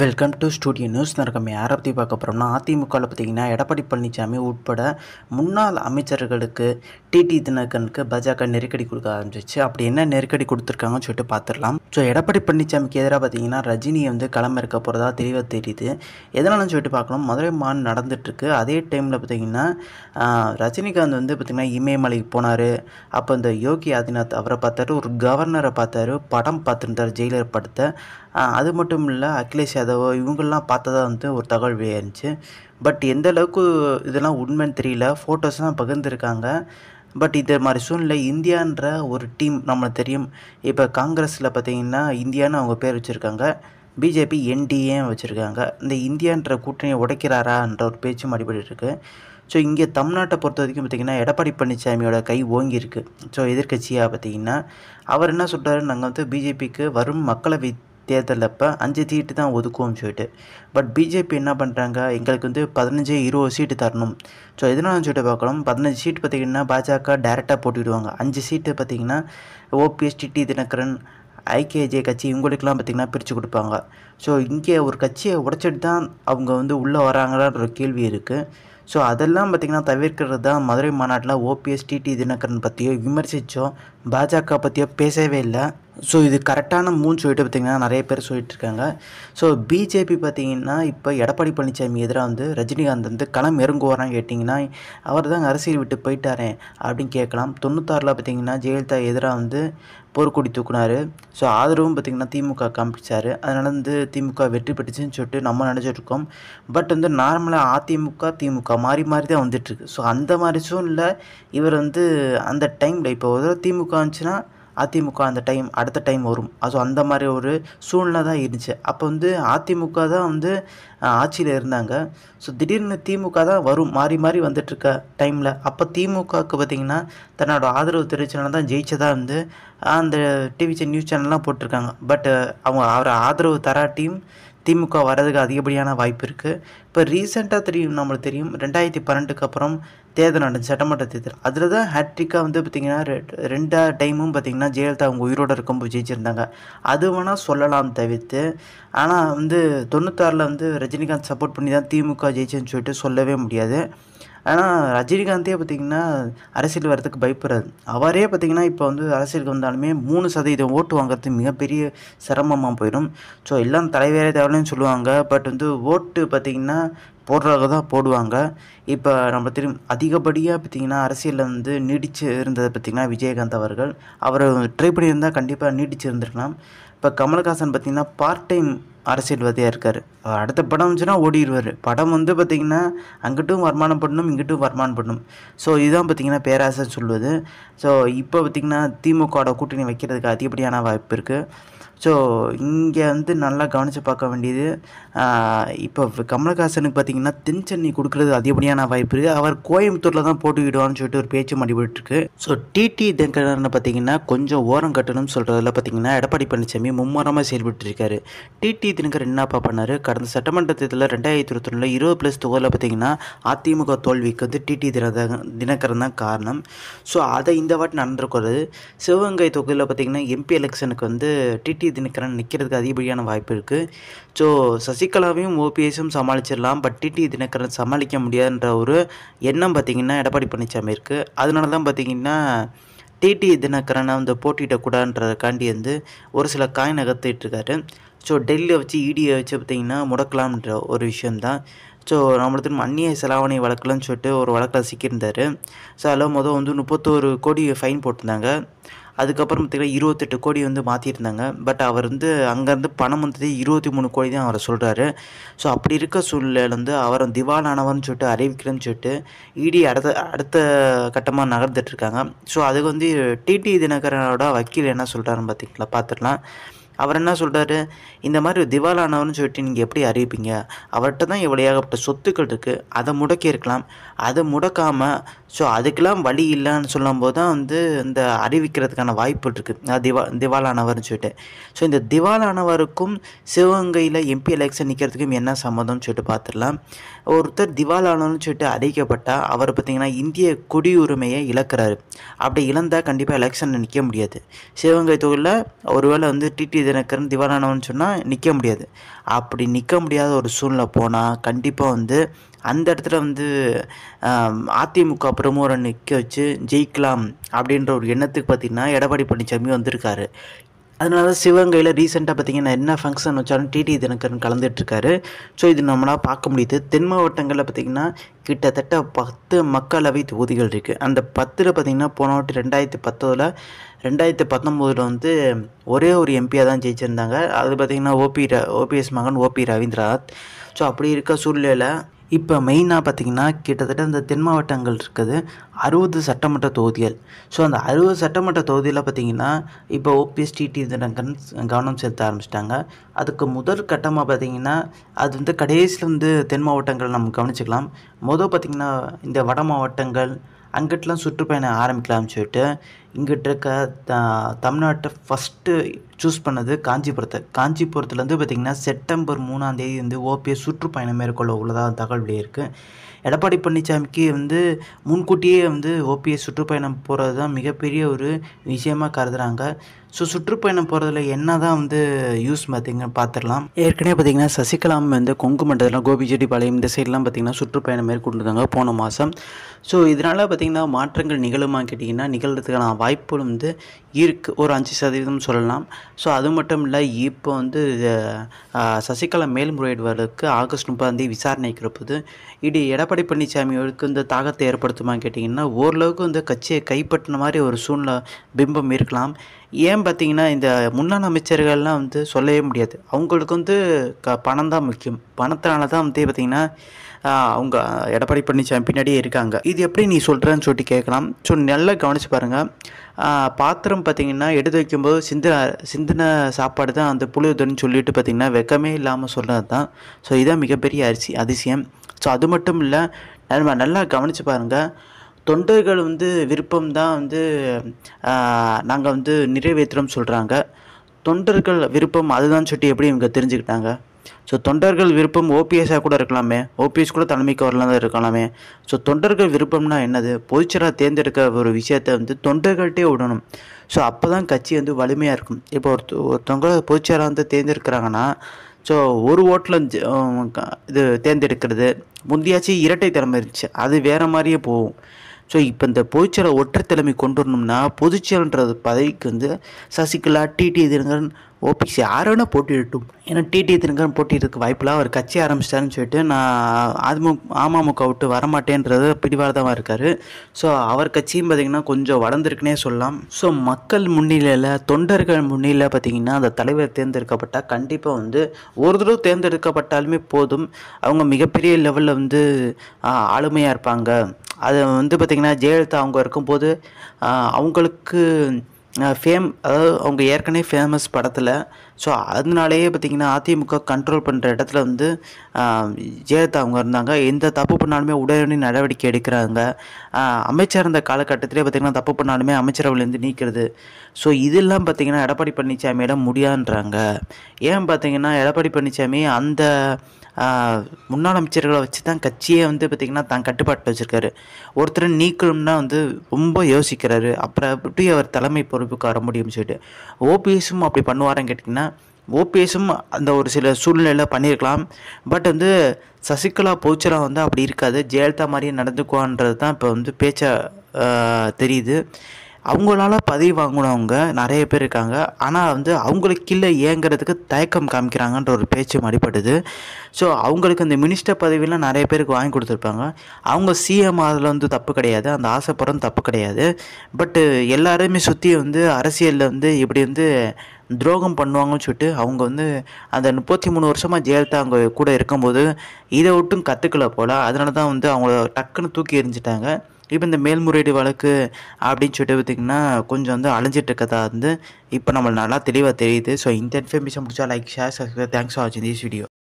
welcome to studio news நிறம் யாரை பற்றி பார்க்க போகிறோம்னா அதிமுகவில் பார்த்திங்கன்னா எடப்பாடி பழனிசாமி உட்பட முன்னாள் அமைச்சர்களுக்கு டிடி தினகனுக்கு பாஜக நெருக்கடி கொடுக்க ஆரம்பிச்சிச்சு அப்படி என்ன நெருக்கடி கொடுத்துருக்காங்கன்னு சொல்லிட்டு பார்த்துடலாம் ஸோ எடப்பாடி பழனிசாமிக்கு எதிராக பார்த்திங்கன்னா ரஜினி வந்து களம் இருக்க போகிறதா தெளிவாக தெரியுது எதனாலன்னு சொல்லிட்டு பார்க்கணும் மதுரை மான் நடந்துட்டுருக்கு அதே டைமில் பார்த்திங்கன்னா ரஜினிகாந்த் வந்து பார்த்திங்கன்னா இமயமலைக்கு போனார் அப்போ இந்த யோகி ஆதிநாத் அவரை பார்த்தாரு ஒரு கவர்னரை பார்த்தாரு படம் பார்த்துருந்தார் ஜெயிலர் படத்தை அது மட்டும் இல்லை அகிலேஷ் யாதவ் இவங்கெல்லாம் பார்த்ததா வந்து ஒரு தகவல் வெளியாயிருந்துச்சு பட் எந்த அளவுக்கு இதெல்லாம் உண்மைன்னு தெரியல ஃபோட்டோஸ் தான் பகிர்ந்துருக்காங்க பட் இது மாதிரி சூழ்நிலை இந்தியான்ற ஒரு டீம் நம்மளுக்கு தெரியும் இப்போ காங்கிரஸில் பார்த்திங்கன்னா இந்தியான்னு அவங்க பேர் வச்சுருக்காங்க பிஜேபி என்டிஏ வச்சுருக்காங்க இந்த இந்தியான்ற கூட்டணியை உடைக்கிறாரான்ற ஒரு பேச்சும் அடிப்படை இருக்குது ஸோ இங்கே தமிழ்நாட்டை பொறுத்த வரைக்கும் பார்த்திங்கன்னா எடப்பாடி பழனிசாமியோட கை ஓங்கியிருக்கு ஸோ எதிர்கட்சியாக பார்த்திங்கன்னா அவர் என்ன சொல்கிறாரு நாங்கள் வந்து பிஜேபிக்கு வரும் மக்களை தேர்தலில் அப்போ அஞ்சு சீட்டு தான் ஒதுக்குவோம்னு சொல்லிட்டு பட் பிஜேபி என்ன பண்ணுறாங்க எங்களுக்கு வந்து பதினஞ்சு இருபது சீட்டு தரணும் ஸோ எதனாலும் சொல்லிட்டு பார்க்கணும் பதினஞ்சு சீட்டு பார்த்திங்கன்னா பாஜக டேரெக்டாக போட்டிடுவாங்க அஞ்சு சீட்டு பார்த்திங்கன்னா ஓபிஎஸ் டிடி தினகரன் ஐகேஜே கட்சி இவங்களுக்கெல்லாம் பார்த்திங்கன்னா பிரித்து கொடுப்பாங்க ஸோ இங்கே ஒரு கட்சியை உடைச்சிட்டு தான் அவங்க வந்து உள்ளே வராங்களான்ற கேள்வி இருக்குது ஸோ அதெல்லாம் பார்த்திங்கன்னா தவிர்க்கிறது தான் மதுரை மாநாட்டில் ஓபிஎஸ் டிடி தினகரன் பற்றியோ விமர்சித்தோ பாஜக பற்றியோ பேசவே இல்லை ஸோ இது கரெக்டான மூணு சொல்லிட்டு பார்த்திங்கன்னா நிறைய பேர் சொல்லிட்டு இருக்காங்க ஸோ பிஜேபி பார்த்தீங்கன்னா இப்போ எடப்பாடி பழனிசாமி எதிராக வந்து ரஜினிகாந்த் வந்து களம் இறங்குவாரான் கேட்டிங்கன்னா அவர் தான் அரசியல் விட்டு போயிட்டாரே அப்படின்னு கேட்கலாம் தொண்ணூத்தாறில் பார்த்தீங்கன்னா ஜெயலலிதா எதிராக வந்து போர்க்கொடி தூக்குனார் ஸோ ஆதரவும் பார்த்திங்கன்னா திமுக காமிச்சார் அதனால் வந்து திமுக வெற்றி பெற்றுச்சுன்னு சொல்லிட்டு நம்ம நினச்சிட்ருக்கோம் பட் வந்து நார்மலாக அதிமுக திமுக மாறி மாறி தான் வந்துட்டுருக்கு ஸோ அந்த மாதிரி சூழ்நிலை இவர் வந்து அந்த டைமில் இப்போ ஒரு திமுக இருந்துச்சுன்னா அதிமுக அந்த டைம் அடுத்த டைம் வரும் ஸோ அந்த மாதிரி ஒரு சூழ்நிலை தான் இருந்துச்சு அப்போ வந்து அதிமுக தான் வந்து ஆட்சியில் இருந்தாங்க ஸோ திடீர்னு திமுக தான் வரும் மாறி மாறி வந்துட்டுருக்க டைமில் அப்போ திமுகவுக்கு பார்த்திங்கன்னா தன்னோட ஆதரவு தெரிவிச்சனால தான் ஜெயிச்சதாக வந்து அந்த டிவி நியூஸ் சேனல்லாம் போட்டிருக்காங்க பட் அவங்க அவரை ஆதரவு தராட்டியும் திமுக வர்றதுக்கு அதிகப்படியான வாய்ப்பு இருக்குது இப்போ ரீசெண்டாக தெரியும் நம்மளுக்கு தெரியும் ரெண்டாயிரத்தி பன்னெண்டுக்கு அப்புறம் தேர்தல் நடந்துச்சு சட்டமன்ற தேர்தல் அதில் தான் ஹேட்ரிக்காக வந்து பார்த்திங்கன்னா ரெண்டா டைமும் பார்த்திங்கன்னா ஜெயலலிதா அவங்க உயிரோடு இருக்கும்போது ஜெயிச்சிருந்தாங்க அது வேணால் சொல்லலாம் தவிர்த்து ஆனால் வந்து தொண்ணூத்தாறில் வந்து ரஜினிகாந்த் சப்போர்ட் பண்ணி தான் திமுக ஜெயிச்சுன்னு சொல்லிட்டு சொல்லவே முடியாது ஆனால் ரஜினிகாந்தே பார்த்திங்கன்னா அரசியல் வரதுக்கு பயப்படுறாரு அவரே பார்த்திங்கன்னா இப்போ வந்து அரசியலுக்கு வந்தாலுமே மூணு சதவீதம் ஓட்டு வாங்குறது மிகப்பெரிய சிரமமாக போயிடும் ஸோ எல்லாம் தலைவரே தேவைன்னு சொல்லுவாங்க பட் வந்து ஓட்டு பார்த்திங்கன்னா போடுறவங்க தான் போடுவாங்க இப்போ நம்ம திரும்ப அதிகப்படியாக பார்த்திங்கன்னா அரசியலில் வந்து நீடிச்சு இருந்ததை பார்த்திங்கன்னா விஜயகாந்த் அவர்கள் அவர் ட்ரை பண்ணியிருந்தால் கண்டிப்பாக நீடிச்சு இருந்திருக்கலாம் இப்போ கமல்ஹாசன் பார்த்திங்கன்னா பார்ட் டைம் அரசியல்வாதியாக இருக்கார் அடுத்த படம் வந்துச்சுன்னா ஓடிடுவார் படம் வந்து பார்த்திங்கன்னா அங்கிட்டும் வருமானம் பண்ணணும் இங்கிட்டும் வருமானம் பண்ணணும் ஸோ இதுதான் பார்த்திங்கன்னா பேராசை சொல்வது ஸோ இப்போ பார்த்திங்கன்னா திமுகவோட கூட்டணி வைக்கிறதுக்கு அதிகப்படியான வாய்ப்பு இருக்குது ஸோ இங்கே வந்து நல்லா கவனித்து பார்க்க வேண்டியது இப்போ கமலஹாசனுக்கு பார்த்திங்கன்னா தென் சென்னை கொடுக்குறது அதிகப்படியான வாய்ப்பு இருக்குது அவர் கோயம்புத்தூரில் தான் போட்டுக்கிடுவான்னு சொல்லிட்டு ஒரு பேச்சு மடிபட்டுருக்கு ஸோ டிடி தினகரன் பார்த்திங்கன்னா கொஞ்சம் ஓரம் கட்டணும் சொல்கிறதுல பார்த்திங்கன்னா எடப்பாடி பழனிசாமி மும்முரமாக செயல்பட்டுருக்காரு டிடி தினகரன் என்னப்பா பண்ணார் கடந்த சட்டமன்ற தேர்தலில் ரெண்டாயிரத்தி இருபத்தொன்னில் இருபது ப்ளஸ் தொகுதியில் பார்த்திங்கன்னா அதிமுக தோல்விக்கு வந்து டிடி தினகரன் தான் காரணம் ஸோ அதை இந்த வாட்டி நடந்துருக்கிறது சிவகங்கை தொகுதியில் பார்த்திங்கன்னா எம்பி எலெக்ஷனுக்கு வந்து டிடி தினகரன் நிற்கிறதுக்கு அதிகப்படியான வாய்ப்பு இருக்குது ஸோ சசிகலாவையும் ஓபிஎஸும் சமாளிச்சிடலாம் பட் டிடி தினகரன் சமாளிக்க முடியாதுன்ற ஒரு எண்ணம் பார்த்திங்கன்னா எடப்பாடி பழனிசாமி இருக்குது அதனால தான் பார்த்திங்கன்னா டிடி தினகரனை வந்து போட்டியிடக்கூடாதுன்றதுக்காண்டி வந்து ஒரு சில காய் நகர்த்திட்டுருக்காரு ஸோ டெல்லியை வச்சு இடியை வச்சு பார்த்திங்கன்னா முடக்கலாம்ன்ற ஒரு விஷயந்தான் ஸோ நம்மளுக்கு அந்நிய செலாவணி வழக்கலன்னு சொல்லிட்டு ஒரு வழக்கில் சிக்கியிருந்தார் ஸோ அதில் மொதல் வந்து முப்பத்தோரு கோடி ஃபைன் போட்டிருந்தாங்க அதுக்கப்புறம் பார்த்திங்கன்னா இருபத்தெட்டு கோடி வந்து மாற்றிருந்தாங்க பட் அவர் வந்து அங்கேருந்து பணம் வந்தது இருபத்தி மூணு கோடி தான் அவரை சொல்கிறாரு ஸோ அப்படி இருக்க சூழ்நிலையில் வந்து அவர் திவாலானவர்னு சொல்லிட்டு அறிவிக்கிறேன்னு சொல்லிட்டு இடி அடுத்த அடுத்த கட்டமாக நகர்ந்துட்டு இருக்காங்க ஸோ அதுக்கு வந்து டிடி தினகரனோட வக்கீல் என்ன சொல்கிறாருன்னு பார்த்திங்களா பார்த்துக்கலாம் அவர் என்ன சொல்கிறாரு இந்த மாதிரி திவாலானவர்னு சொல்லிட்டு நீங்கள் எப்படி அறிவிப்பீங்க அவர்கிட்ட தான் இவ்வளோ ஏகப்பட்ட சொத்துக்கள் இருக்குது அதை முடக்கியிருக்கலாம் அதை முடக்காமல் ஸோ அதுக்கெலாம் வழி இல்லைன்னு சொல்லும்போது தான் வந்து இந்த அறிவிக்கிறதுக்கான வாய்ப்பு இருக்குது திவா திவாலானவர்னு சொல்லிட்டு ஸோ இந்த திவாலானவருக்கும் சிவகங்கையில் எம்பி எலெக்ஷன் நிற்கிறதுக்கும் என்ன சம்மந்தம்னு சொல்லிட்டு பார்த்துடலாம் ஒருத்தர் திவாலானவர்னு சொல்லிட்டு அறிவிக்கப்பட்டால் அவர் பார்த்திங்கன்னா இந்திய குடியுரிமையை இழக்கிறாரு அப்படி இழந்தால் கண்டிப்பாக எலெக்ஷனில் நிற்க முடியாது சிவகங்கை தொகுதியில் ஒருவேளை வந்து டிடி தினகரன் திவாலானவர்னு சொன்னால் நிற்க முடியாது அப்படி நிற்க முடியாத ஒரு சூழ்நிலை போனால் கண்டிப்பாக வந்து அந்த இடத்துல வந்து அதிமுக ப்ரொமோ நிற்க வச்சு ஜெயிக்கலாம் அப்படின்ற ஒரு எண்ணத்துக்கு பார்த்திங்கன்னா எடப்பாடி பழனிசாமி வந்திருக்காரு அதனால தான் சிவகங்கையில் ரீசெண்டாக பார்த்திங்கன்னா என்ன ஃபங்க்ஷன் வச்சாலும் டிடி தினகரன் கலந்துட்டுருக்காரு ஸோ இது நம்மளால் பார்க்க முடியுது தென் மாவட்டங்களில் பார்த்திங்கன்னா கிட்டத்தட்ட பத்து மக்களவை தொகுதிகள் இருக்குது அந்த பத்தில் பார்த்திங்கன்னா போன வாட்டி ரெண்டாயிரத்தி பத்ததில் ரெண்டாயிரத்தி பத்தொம்போதில் வந்து ஒரே ஒரு எம்பியாக தான் ஜெயிச்சிருந்தாங்க அது பார்த்திங்கன்னா ஓபி ஓபிஎஸ் மகன் ஓபி ரவீந்திரநாத் ஸோ அப்படி இருக்க சூழ்நிலையில் இப்போ மெயினாக பார்த்திங்கன்னா கிட்டத்தட்ட இந்த தென் மாவட்டங்கள் இருக்குது அறுபது சட்டமன்ற தொகுதிகள் ஸோ அந்த அறுபது சட்டமன்ற தொகுதியில் பார்த்திங்கன்னா இப்போ ஓபிஎஸ் டிடி தினங்கன் கவனம் செலுத்த ஆரம்பிச்சிட்டாங்க அதுக்கு முதல் கட்டமாக பார்த்திங்கன்னா அது வந்து கடைசியில் வந்து தென் மாவட்டங்கள் நம்ம கவனிச்சுக்கலாம் மொதல் பார்த்திங்கன்னா இந்த வட மாவட்டங்கள் அங்கிட்டலாம் சுற்றுப்பயணம் ஆரம்பிக்கலாம்னு சொல்லிட்டு இங்கிட்ட இருக்க த தமிழ்நாட்டை ஃபஸ்ட்டு சூஸ் பண்ணது காஞ்சிபுரத்தை காஞ்சிபுரத்துலேருந்து பார்த்திங்கன்னா செப்டம்பர் மூணாந்தேதி வந்து ஓபிஎஸ் சுற்றுப்பயணம் மேற்கொள்ள உள்ளதாக தகவல் இருக்குது எடப்பாடி பழனிசாமிக்கு வந்து முன்கூட்டியே வந்து ஓபிஎஸ் சுற்றுப்பயணம் போகிறது தான் மிகப்பெரிய ஒரு விஷயமாக கருதுகிறாங்க ஸோ சுற்றுப்பயணம் போகிறதுல என்ன தான் வந்து யூஸ் பார்த்தீங்கன்னா பார்த்துடலாம் ஏற்கனவே பார்த்திங்கன்னா சசிகலாம் வந்து கொங்கு மண்டலம் கோபிச்செடி பாளையம் இந்த சைட்லாம் பார்த்திங்கன்னா சுற்றுப்பயணம் மேற்கொண்டிருக்காங்க போன மாதம் ஸோ இதனால் பார்த்திங்கன்னா மாற்றங்கள் நிகழுமா கேட்டிங்கன்னா நிகழ்கிறதுக்கான வாய்ப்புகள் வந்து இருக்குது ஒரு அஞ்சு சதவீதம் சொல்லலாம் ஸோ அது மட்டும் இல்லை இப்போ வந்து சசிகலா மேல்முறையீடு ஆகஸ்ட் முப்பதாம் தேதி விசாரணைக்கு இருப்பது இது எடப்பாடி பழனிசாமியோருக்கு இந்த தாகத்தை ஏற்படுத்துமா கேட்டிங்கன்னா ஓரளவுக்கு வந்து கட்சியை கைப்பற்றின மாதிரி ஒரு சூழ்நிலை பிம்பம் இருக்கலாம் ஏன் பார்த்தீங்கன்னா இந்த முன்னாள் அமைச்சர்கள்லாம் வந்து சொல்லவே முடியாது அவங்களுக்கு வந்து க பணம் தான் முக்கியம் பணத்தினால தான் வந்து பார்த்திங்கன்னா அவங்க எடப்பாடி பழனிசாமி பின்னாடியே இருக்காங்க இது எப்படி நீ சொல்கிறேன்னு சொல்லிட்டு கேட்கலாம் ஸோ நல்லா கவனித்து பாருங்கள் பாத்திரம் பார்த்திங்கன்னா எடுத்து வைக்கும்போது சிந்தின சிந்தன சாப்பாடு தான் அந்த புழுதுன்னு சொல்லிட்டு பார்த்திங்கன்னா வெக்கமே இல்லாமல் சொல்கிறது தான் ஸோ இதுதான் மிகப்பெரிய அரிசி அதிசயம் ஸோ அது மட்டும் இல்லை நம்ம நல்லா கவனித்து பாருங்கள் தொண்டர்கள் வந்து விருப்பம் தான் வந்து நாங்கள் வந்து நிறைவேற்றுறோம் சொல்கிறாங்க தொண்டர்கள் விருப்பம் அதுதான் சொல்லிட்டு எப்படி இவங்க தெரிஞ்சுக்கிட்டாங்க ஸோ தொண்டர்கள் விருப்பம் ஓபிஎஸ்ஸாக கூட இருக்கலாமே ஓபிஎஸ் கூட தலைமைக்கு வரலாம் தான் இருக்கலாமே ஸோ தொண்டர்கள் விருப்பம்னா என்னது பொதுச்சராக தேர்ந்தெடுக்க ஒரு விஷயத்தை வந்து தொண்டர்கள்ட்டே விடணும் ஸோ அப்போ தான் கட்சி வந்து வலிமையாக இருக்கும் இப்போ ஒரு ஒருத்தவங்க பொதுச்சராக வந்து தேர்ந்தெடுக்கிறாங்கன்னா ஸோ ஒரு ஓட்டில் இது தேர்ந்தெடுக்கிறது முந்தியாச்சு இரட்டை தலைமை இருந்துச்சு அது வேறு மாதிரியே போகும் ஸோ இப்போ இந்த பொதுச்செயலர் ஒற்றை தலைமை கொண்டு வரணும்னா பொதுச்செயலன்ற பதவிக்கு வந்து சசிகலா டிடி எதிரங்கன் ஓபிசி யாரோட போட்டியிட்டும் ஏன்னா டிடி தினகரன் போட்டியிருக்கு வாய்ப்பில் அவர் கட்சி ஆரம்பிச்சிட்டாருன்னு சொல்லிட்டு நான் அதிமு அமமுக விட்டு வரமாட்டேன்றது பிடிவாதமாக இருக்கார் ஸோ அவர் கட்சியும் பார்த்திங்கன்னா கொஞ்சம் வளர்ந்துருக்குன்னே சொல்லலாம் ஸோ மக்கள் முன்னிலையில் தொண்டர்கள் முன்னிலையில் பார்த்திங்கன்னா அந்த தலைவர் தேர்ந்தெடுக்கப்பட்டால் கண்டிப்பாக வந்து ஒரு தடவை தேர்ந்தெடுக்கப்பட்டாலுமே போதும் அவங்க மிகப்பெரிய லெவலில் வந்து ஆளுமையாக இருப்பாங்க அது வந்து பார்த்திங்கன்னா ஜெயலலிதா அவங்க இருக்கும்போது அவங்களுக்கு ஃபேம் அதாவது அவங்க ஏற்கனவே ஃபேமஸ் படத்தில் ஸோ அதனாலேயே பார்த்திங்கன்னா அதிமுக கண்ட்ரோல் பண்ணுற இடத்துல வந்து ஜெயலலிதா அவங்க இருந்தாங்க எந்த தப்பு பண்ணாலுமே உடனடி நடவடிக்கை எடுக்கிறாங்க அமைச்சர் இருந்த காலகட்டத்திலே பார்த்திங்கன்னா தப்பு பண்ணாலுமே அமைச்சரவையிலேருந்து நீக்கிறது ஸோ இதெல்லாம் பார்த்திங்கன்னா எடப்பாடி பழனிசாமியிடம் முடியான்றாங்க ஏன் பார்த்திங்கன்னா எடப்பாடி பழனிசாமி அந்த முன்னாள் அமைச்சர்களை வச்சு தான் கட்சியே வந்து பார்த்திங்கன்னா தான் கட்டுப்பாட்டில் வச்சுருக்காரு ஒருத்தர் நீக்கணும்னா வந்து ரொம்ப யோசிக்கிறாரு அப்புறம் எப்படி அவர் தலைமை பொறுப்புக்கு வர முடியும்னு சொல்லிட்டு ஓபிஎஸும் அப்படி பண்ணுவாரன்னு கேட்டிங்கன்னா ஓபிஎஸும் அந்த ஒரு சில சூழ்நிலையில் பண்ணியிருக்கலாம் பட் வந்து சசிகலா போச்சரா வந்து அப்படி இருக்காது ஜெயலலிதா மாதிரியே நடந்துக்குவான்றது தான் இப்போ வந்து பேச்சை தெரியுது அவங்களால பதவி வாங்கினவங்க நிறைய பேர் இருக்காங்க ஆனால் வந்து அவங்களுக்கு இல்லை ஏங்கிறதுக்கு தயக்கம் காமிக்கிறாங்கன்ற ஒரு பேச்சு அடிப்படுது ஸோ அவங்களுக்கு அந்த மினிஸ்டர் பதவியெலாம் நிறைய பேருக்கு வாங்கி கொடுத்துருப்பாங்க அவங்க சிஎம் அதில் வந்து தப்பு கிடையாது அந்த ஆசைப்படம் தப்பு கிடையாது பட்டு எல்லாருமே சுற்றி வந்து அரசியலில் வந்து இப்படி வந்து துரோகம் பண்ணுவாங்கன்னு சொல்லிட்டு அவங்க வந்து அந்த முப்பத்தி மூணு வருஷமாக ஜெயலலிதா அவங்க கூட இருக்கும்போது இதை விட்டும் கற்றுக்கல போல் அதனால தான் வந்து அவங்கள டக்குன்னு தூக்கி எறிஞ்சிட்டாங்க இப்போ இந்த மேல்முறையீடு வழக்கு அப்படின்னு சொல்லிட்டு பார்த்திங்கன்னா கொஞ்சம் வந்து அழிஞ்சிட்டு இருக்கதா வந்து இப்போ நம்மளுக்கு நல்லா தெளிவாக தெரியுது ஸோ இந்த இன்ஃபர்மேஷன் பிடிச்சா like share subscribe thanks for வாட்சிங் திஸ் வீடியோ